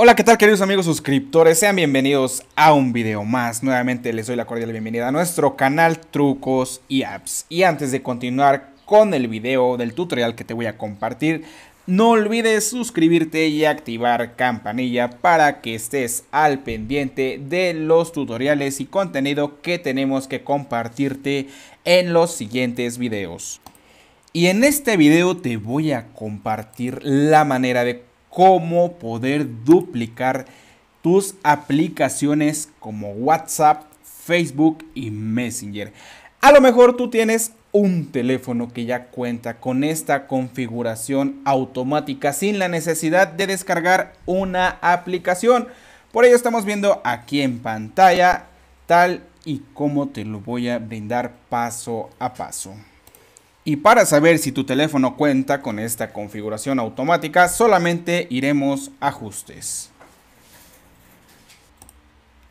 Hola, ¿qué tal queridos amigos suscriptores? Sean bienvenidos a un video más. Nuevamente les doy la cordial bienvenida a nuestro canal Trucos y Apps. Y antes de continuar con el video del tutorial que te voy a compartir, no olvides suscribirte y activar campanilla para que estés al pendiente de los tutoriales y contenido que tenemos que compartirte en los siguientes videos. Y en este video te voy a compartir la manera de cómo poder duplicar tus aplicaciones como WhatsApp, Facebook y Messenger. A lo mejor tú tienes un teléfono que ya cuenta con esta configuración automática sin la necesidad de descargar una aplicación. Por ello estamos viendo aquí en pantalla tal y como te lo voy a brindar paso a paso. Y para saber si tu teléfono cuenta con esta configuración automática, solamente iremos a ajustes.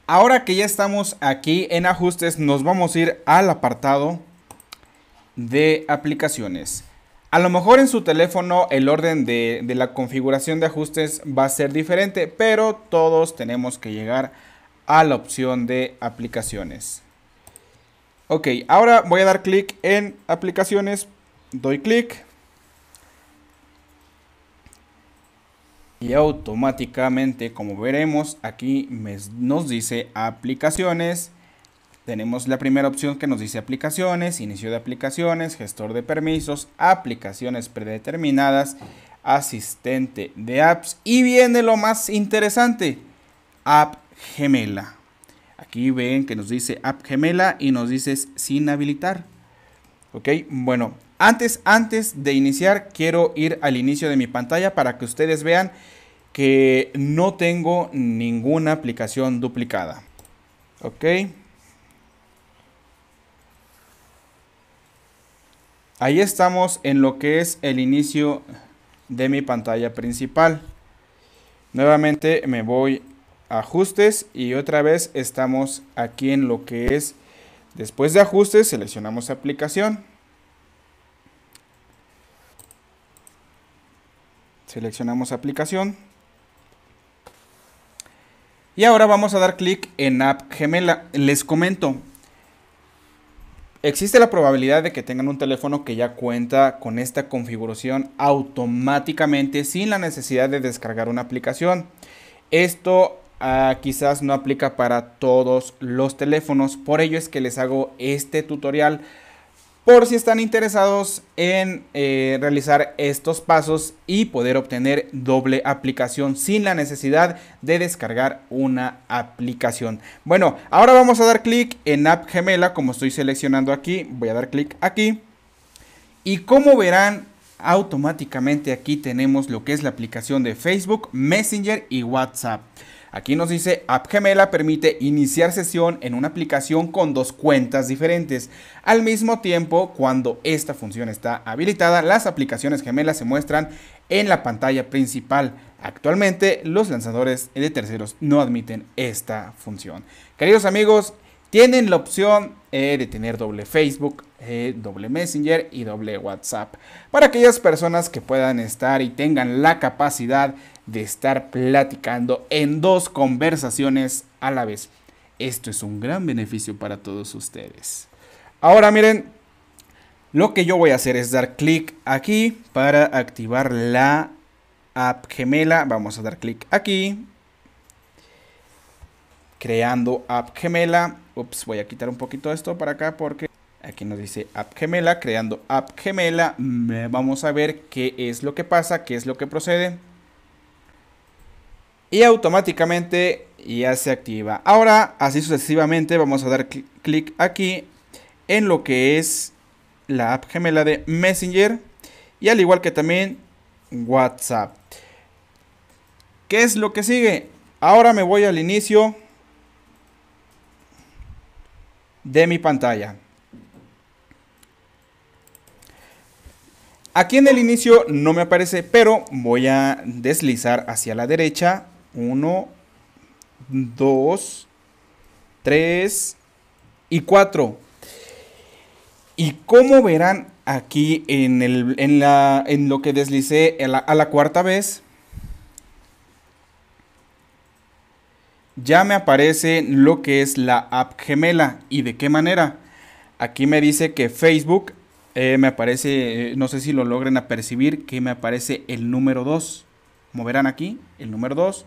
Ahora que ya estamos aquí en ajustes, nos vamos a ir al apartado de aplicaciones. A lo mejor en su teléfono el orden de, la configuración de ajustes va a ser diferente, pero todos tenemos que llegar a la opción de aplicaciones. Ok, ahora voy a dar clic en aplicaciones. Doy clic. Y automáticamente, como veremos, aquí nos dice aplicaciones. Tenemos la primera opción que nos dice aplicaciones, inicio de aplicaciones, gestor de permisos, aplicaciones predeterminadas, asistente de apps. Y viene lo más interesante, app gemela. Aquí ven que nos dice app gemela y nos dice sin habilitar. Ok, bueno, antes, antes de iniciar quiero ir al inicio de mi pantalla para que ustedes vean que no tengo ninguna aplicación duplicada. Ok. Ahí estamos en lo que es el inicio de mi pantalla principal. Nuevamente me voy ajustes y otra vez estamos aquí en lo que es después de ajustes seleccionamos aplicación seleccionamos aplicación y ahora vamos a dar clic en app gemela les comento Existe la probabilidad de que tengan un teléfono que ya cuenta con esta configuración automáticamente sin la necesidad de descargar una aplicación. Esto Ah, quizás no aplica para todos los teléfonos. Por ello es que les hago este tutorial por si están interesados en eh, realizar estos pasos y poder obtener doble aplicación sin la necesidad de descargar una aplicación. Bueno, ahora vamos a dar clic en App Gemela, como estoy seleccionando aquí, voy a dar clic aquí. Y como verán, automáticamente aquí tenemos lo que es la aplicación de Facebook, Messenger y WhatsApp. Aquí nos dice, App Gemela permite iniciar sesión en una aplicación con dos cuentas diferentes. Al mismo tiempo, cuando esta función está habilitada, las aplicaciones gemelas se muestran en la pantalla principal. Actualmente, los lanzadores de terceros no admiten esta función. Queridos amigos, tienen la opción eh, de tener doble Facebook, eh, doble Messenger y doble WhatsApp. Para aquellas personas que puedan estar y tengan la capacidad de estar platicando en dos conversaciones a la vez. Esto es un gran beneficio para todos ustedes. Ahora miren, lo que yo voy a hacer es dar clic aquí para activar la app gemela. Vamos a dar clic aquí. Creando app gemela. Ups, voy a quitar un poquito esto para acá porque aquí nos dice app gemela. Creando app gemela. Mm, vamos a ver qué es lo que pasa, qué es lo que procede y automáticamente ya se activa. Ahora, así sucesivamente, vamos a dar clic aquí en lo que es la app gemela de Messenger y al igual que también WhatsApp. ¿Qué es lo que sigue? Ahora me voy al inicio de mi pantalla. Aquí en el inicio no me aparece, pero voy a deslizar hacia la derecha 1, 2, 3 y 4. Y como verán aquí en, en, lo que deslicé a la, cuarta vez, ya me aparece lo que es la app gemela. ¿Y de qué manera? Aquí me dice que Facebook eh, me aparece, eh, no sé si lo logren apercibir, que me aparece el número 2. Como verán aquí, el número 2,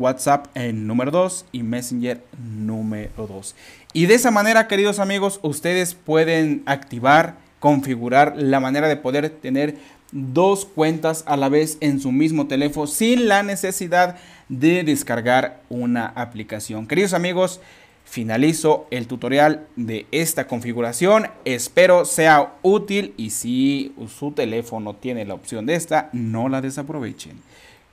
WhatsApp en número 2 y Messenger número 2. Y de esa manera, queridos amigos, ustedes pueden activar, configurar la manera de poder tener dos cuentas a la vez en su mismo teléfono sin la necesidad de descargar una aplicación. Queridos amigos, finalizo el tutorial de esta configuración. Espero sea útil y si su teléfono tiene la opción de esta, no la desaprovechen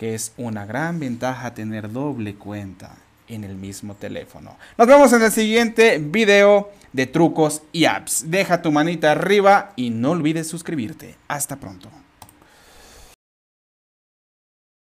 que es una gran ventaja tener doble cuenta en el mismo teléfono. Nos vemos en el siguiente video de trucos y apps. Deja tu manita arriba y no olvides suscribirte. Hasta pronto.